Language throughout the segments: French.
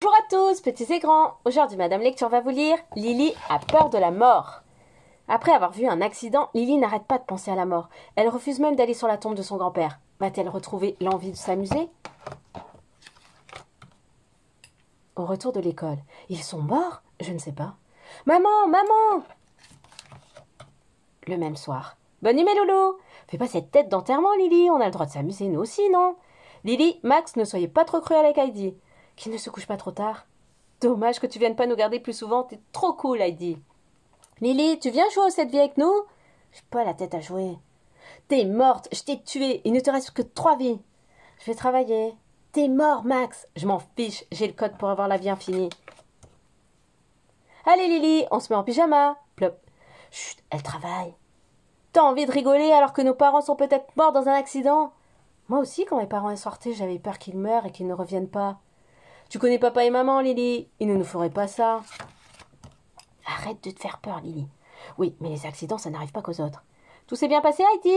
Bonjour à tous, petits et grands. Aujourd'hui, Madame Lecture va vous lire Lily a peur de la mort. Après avoir vu un accident, Lily n'arrête pas de penser à la mort. Elle refuse même d'aller sur la tombe de son grand-père. Va-t-elle retrouver l'envie de s'amuser Au retour de l'école, ils sont morts Je ne sais pas. Maman, maman Le même soir. Bonne nuit, mes Fais pas cette tête d'enterrement, Lily. On a le droit de s'amuser, nous aussi, non Lily, Max, ne soyez pas trop cruel avec Heidi qui ne se couche pas trop tard. Dommage que tu viennes pas nous garder plus souvent, t'es trop cool, Heidi. Lily, tu viens jouer cette vie avec nous J'ai pas la tête à jouer. T'es morte, je t'ai tuée, il ne te reste que trois vies. Je vais travailler. T'es mort, Max. Je m'en fiche, j'ai le code pour avoir la vie infinie. Allez, Lily, on se met en pyjama. Plop. Chut, elle travaille. T'as envie de rigoler alors que nos parents sont peut-être morts dans un accident Moi aussi, quand mes parents sortis, j'avais peur qu'ils meurent et qu'ils ne reviennent pas. Tu connais papa et maman, Lily Ils ne nous feraient pas ça. Arrête de te faire peur, Lily. Oui, mais les accidents, ça n'arrive pas qu'aux autres. Tout s'est bien passé, Heidi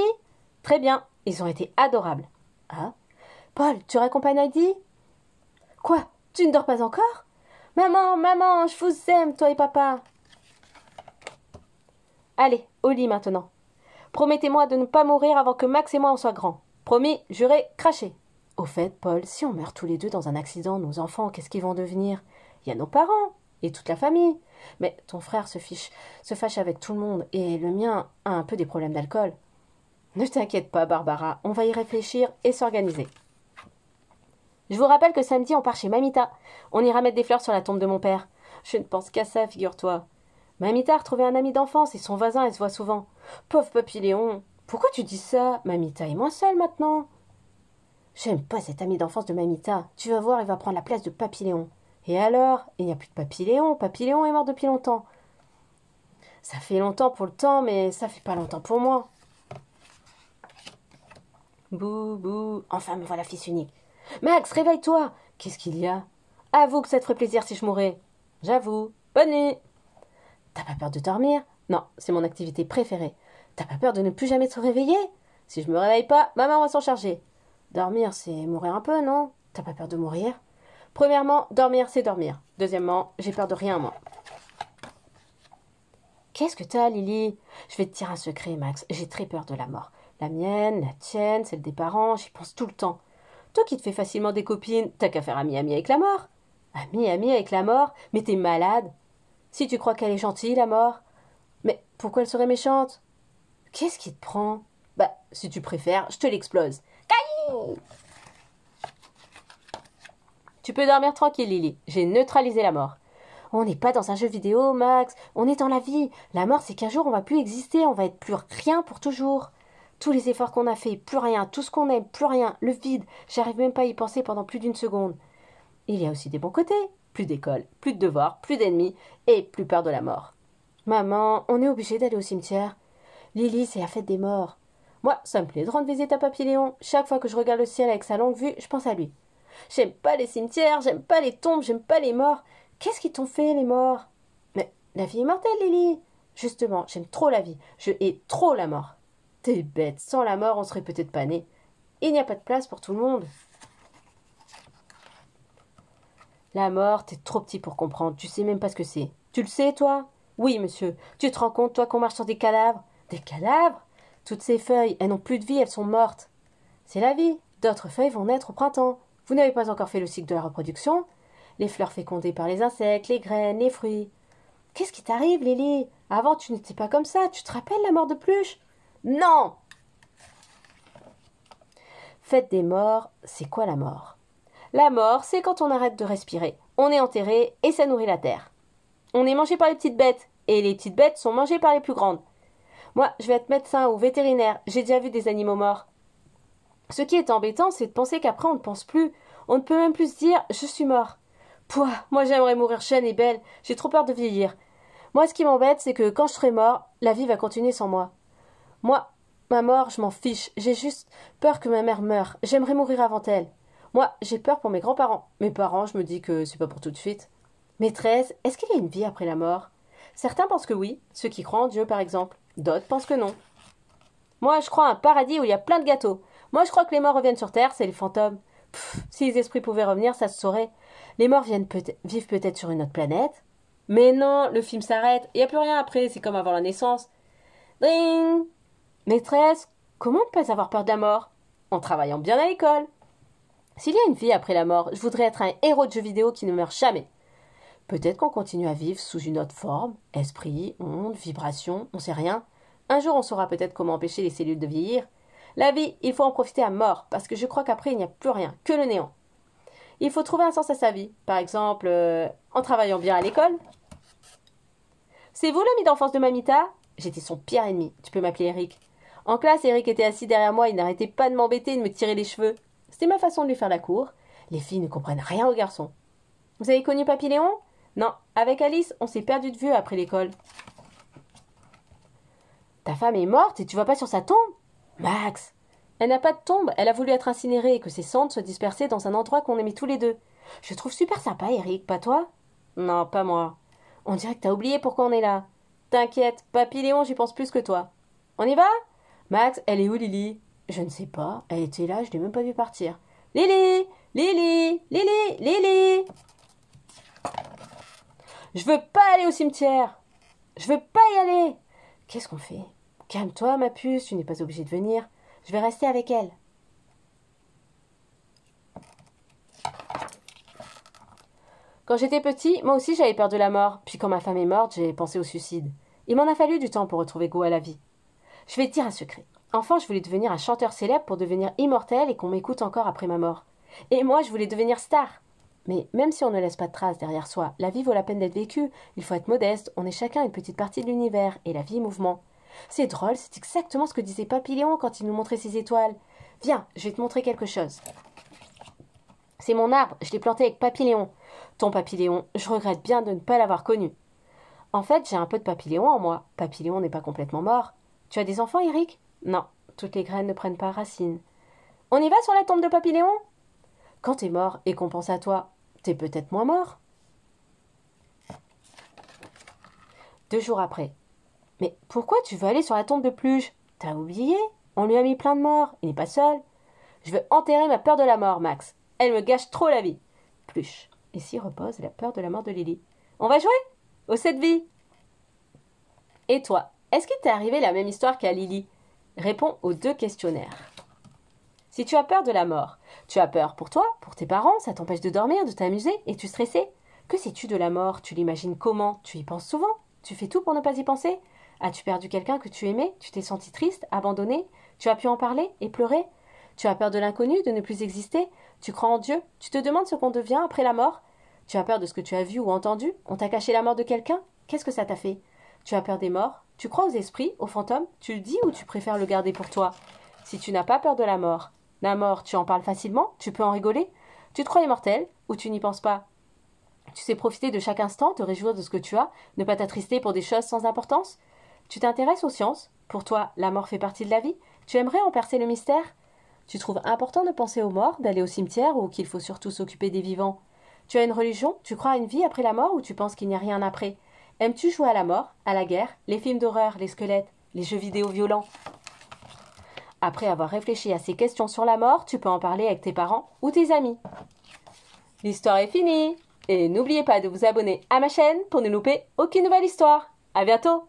Très bien. Ils ont été adorables. Ah Paul, tu raccompagnes Heidi Quoi Tu ne dors pas encore Maman, maman, je vous aime, toi et papa. Allez, au lit maintenant. Promettez-moi de ne pas mourir avant que Max et moi en soient grands. Promis, juré, craché. Au fait, Paul, si on meurt tous les deux dans un accident, nos enfants, qu'est-ce qu'ils vont devenir Il y a nos parents et toute la famille. Mais ton frère se fiche, se fâche avec tout le monde, et le mien a un peu des problèmes d'alcool. Ne t'inquiète pas, Barbara, on va y réfléchir et s'organiser. Je vous rappelle que samedi, on part chez Mamita. On ira mettre des fleurs sur la tombe de mon père. Je ne pense qu'à ça, figure-toi. Mamita a retrouvé un ami d'enfance et son voisin, elle se voit souvent. Pauvre papy Léon. Pourquoi tu dis ça Mamita est moins seule maintenant. J'aime pas cet ami d'enfance de Mamita. Tu vas voir, il va prendre la place de Léon. »« Et alors Il n'y a plus de Papy Léon est mort depuis longtemps. Ça fait longtemps pour le temps, mais ça fait pas longtemps pour moi. Bou, bou. Enfin, me voilà fils unique. Max, réveille-toi Qu'est-ce qu'il y a Avoue que ça te ferait plaisir si je mourais. J'avoue. Bonne nuit T'as pas peur de dormir Non, c'est mon activité préférée. T'as pas peur de ne plus jamais te réveiller Si je me réveille pas, maman va s'en charger. Dormir, c'est mourir un peu, non T'as pas peur de mourir Premièrement, dormir, c'est dormir. Deuxièmement, j'ai peur de rien, moi. Qu'est-ce que t'as, Lily Je vais te dire un secret, Max. J'ai très peur de la mort. La mienne, la tienne, celle des parents, j'y pense tout le temps. Toi qui te fais facilement des copines, t'as qu'à faire ami-ami avec la mort. Ami-ami avec la mort Mais t'es malade Si tu crois qu'elle est gentille, la mort Mais pourquoi elle serait méchante Qu'est-ce qui te prend Bah, si tu préfères, je te l'explose. Tu peux dormir tranquille, Lily. J'ai neutralisé la mort. On n'est pas dans un jeu vidéo, Max. On est dans la vie. La mort, c'est qu'un jour, on va plus exister. On va être plus rien pour toujours. Tous les efforts qu'on a fait, plus rien. Tout ce qu'on aime, plus rien. Le vide. J'arrive même pas à y penser pendant plus d'une seconde. Il y a aussi des bons côtés. Plus d'école, plus de devoirs, plus d'ennemis et plus peur de la mort. Maman, on est obligé d'aller au cimetière. Lily, c'est la fête des morts. Moi, ça me plaît de rendre visite à Léon. Chaque fois que je regarde le ciel avec sa longue vue, je pense à lui. J'aime pas les cimetières, j'aime pas les tombes, j'aime pas les morts. Qu'est-ce qu'ils t'ont fait, les morts Mais la vie est mortelle, Lily Justement, j'aime trop la vie, je hais trop la mort. T'es bête, sans la mort, on serait peut-être pas né. Il n'y a pas de place pour tout le monde. La mort, t'es trop petit pour comprendre, tu sais même pas ce que c'est. Tu le sais, toi Oui, monsieur. Tu te rends compte, toi, qu'on marche sur des cadavres Des cadavres toutes ces feuilles, elles n'ont plus de vie, elles sont mortes. C'est la vie. D'autres feuilles vont naître au printemps. Vous n'avez pas encore fait le cycle de la reproduction. Les fleurs fécondées par les insectes, les graines, les fruits. Qu'est-ce qui t'arrive, Lily Avant, tu n'étais pas comme ça. Tu te rappelles la mort de Pluche Non Faites des morts, c'est quoi la mort La mort, c'est quand on arrête de respirer. On est enterré et ça nourrit la terre. On est mangé par les petites bêtes et les petites bêtes sont mangées par les plus grandes. Moi, je vais être médecin ou vétérinaire, j'ai déjà vu des animaux morts. Ce qui est embêtant, c'est de penser qu'après on ne pense plus. On ne peut même plus se dire je suis mort. Pouah, moi j'aimerais mourir jeune et belle, j'ai trop peur de vieillir. Moi ce qui m'embête, c'est que quand je serai mort, la vie va continuer sans moi. Moi, ma mort, je m'en fiche, j'ai juste peur que ma mère meure, j'aimerais mourir avant elle. Moi, j'ai peur pour mes grands-parents. Mes parents, je me dis que c'est pas pour tout de suite. Maîtresse, est-ce qu'il y a une vie après la mort Certains pensent que oui, ceux qui croient en Dieu par exemple. D'autres pensent que non. Moi, je crois à un paradis où il y a plein de gâteaux. Moi, je crois que les morts reviennent sur Terre, c'est les fantômes. si les esprits pouvaient revenir, ça se saurait. Les morts viennent vivent peut-être sur une autre planète. Mais non, le film s'arrête. Il n'y a plus rien après, c'est comme avant la naissance. Ding Maîtresse, comment on peut avoir peur de la mort En travaillant bien à l'école. S'il y a une vie après la mort, je voudrais être un héros de jeu vidéo qui ne meurt jamais. Peut-être qu'on continue à vivre sous une autre forme, esprit, onde, vibration, on sait rien. Un jour on saura peut-être comment empêcher les cellules de vieillir. La vie, il faut en profiter à mort, parce que je crois qu'après il n'y a plus rien, que le néant. Il faut trouver un sens à sa vie, par exemple euh, en travaillant bien à l'école. C'est vous l'ami d'enfance de Mamita J'étais son pire ennemi, tu peux m'appeler Eric. En classe, Eric était assis derrière moi, il n'arrêtait pas de m'embêter et de me tirer les cheveux. C'était ma façon de lui faire la cour. Les filles ne comprennent rien aux garçons. Vous avez connu Papy non, avec Alice, on s'est perdu de vue après l'école. Ta femme est morte et tu vas pas sur sa tombe Max Elle n'a pas de tombe, elle a voulu être incinérée et que ses cendres soient dispersées dans un endroit qu'on aimait tous les deux. Je trouve super sympa, Eric, pas toi Non, pas moi. On dirait que t'as oublié pourquoi on est là. T'inquiète, papy Léon, j'y pense plus que toi. On y va Max, elle est où Lily Je ne sais pas, elle était là, je l'ai même pas vu partir. Lily Lily Lily Lily je veux pas aller au cimetière. Je veux pas y aller. Qu'est-ce qu'on fait Calme-toi, ma puce, tu n'es pas obligée de venir. Je vais rester avec elle. Quand j'étais petit, moi aussi j'avais peur de la mort, puis quand ma femme est morte, j'ai pensé au suicide. Il m'en a fallu du temps pour retrouver goût à la vie. Je vais te dire un secret. Enfant, je voulais devenir un chanteur célèbre pour devenir immortel et qu'on m'écoute encore après ma mort. Et moi, je voulais devenir star. Mais même si on ne laisse pas de traces derrière soi, la vie vaut la peine d'être vécue. Il faut être modeste, on est chacun une petite partie de l'univers, et la vie est mouvement. C'est drôle, c'est exactement ce que disait Papiléon quand il nous montrait ses étoiles. Viens, je vais te montrer quelque chose. C'est mon arbre, je l'ai planté avec Papilléon. Ton Papilléon, je regrette bien de ne pas l'avoir connu. En fait, j'ai un peu de Papilléon en moi. Papilléon n'est pas complètement mort. Tu as des enfants, Eric Non, toutes les graines ne prennent pas racine. On y va sur la tombe de Papilléon Quand t'es mort et qu'on pense à toi, t'es peut-être moins mort. Deux jours après. Mais pourquoi tu veux aller sur la tombe de Pluche T'as oublié On lui a mis plein de morts, il n'est pas seul. Je veux enterrer ma peur de la mort, Max. Elle me gâche trop la vie. Pluche. Ici repose la peur de la mort de Lily. On va jouer Au 7 vies Et toi, est-ce qu'il t'est arrivé la même histoire qu'à Lily Réponds aux deux questionnaires. Si tu as peur de la mort, tu as peur pour toi, pour tes parents, ça t'empêche de dormir, de t'amuser, et tu stressé. Que sais-tu de la mort Tu l'imagines comment Tu y penses souvent Tu fais tout pour ne pas y penser As-tu perdu quelqu'un que tu aimais Tu t'es senti triste, abandonné Tu as pu en parler et pleurer Tu as peur de l'inconnu, de ne plus exister Tu crois en Dieu Tu te demandes ce qu'on devient après la mort Tu as peur de ce que tu as vu ou entendu On t'a caché la mort de quelqu'un Qu'est-ce que ça t'a fait Tu as peur des morts Tu crois aux esprits, aux fantômes Tu le dis ou tu préfères le garder pour toi Si tu n'as pas peur de la mort, la mort, tu en parles facilement, tu peux en rigoler. Tu te crois immortel, ou tu n'y penses pas. Tu sais profiter de chaque instant, te réjouir de ce que tu as, ne pas t'attrister pour des choses sans importance. Tu t'intéresses aux sciences, pour toi, la mort fait partie de la vie, tu aimerais en percer le mystère. Tu trouves important de penser aux morts, d'aller au cimetière ou qu'il faut surtout s'occuper des vivants. Tu as une religion, tu crois à une vie après la mort ou tu penses qu'il n'y a rien après Aimes-tu jouer à la mort, à la guerre, les films d'horreur, les squelettes, les jeux vidéo violents après avoir réfléchi à ces questions sur la mort, tu peux en parler avec tes parents ou tes amis. L'histoire est finie Et n'oubliez pas de vous abonner à ma chaîne pour ne louper aucune nouvelle histoire. À bientôt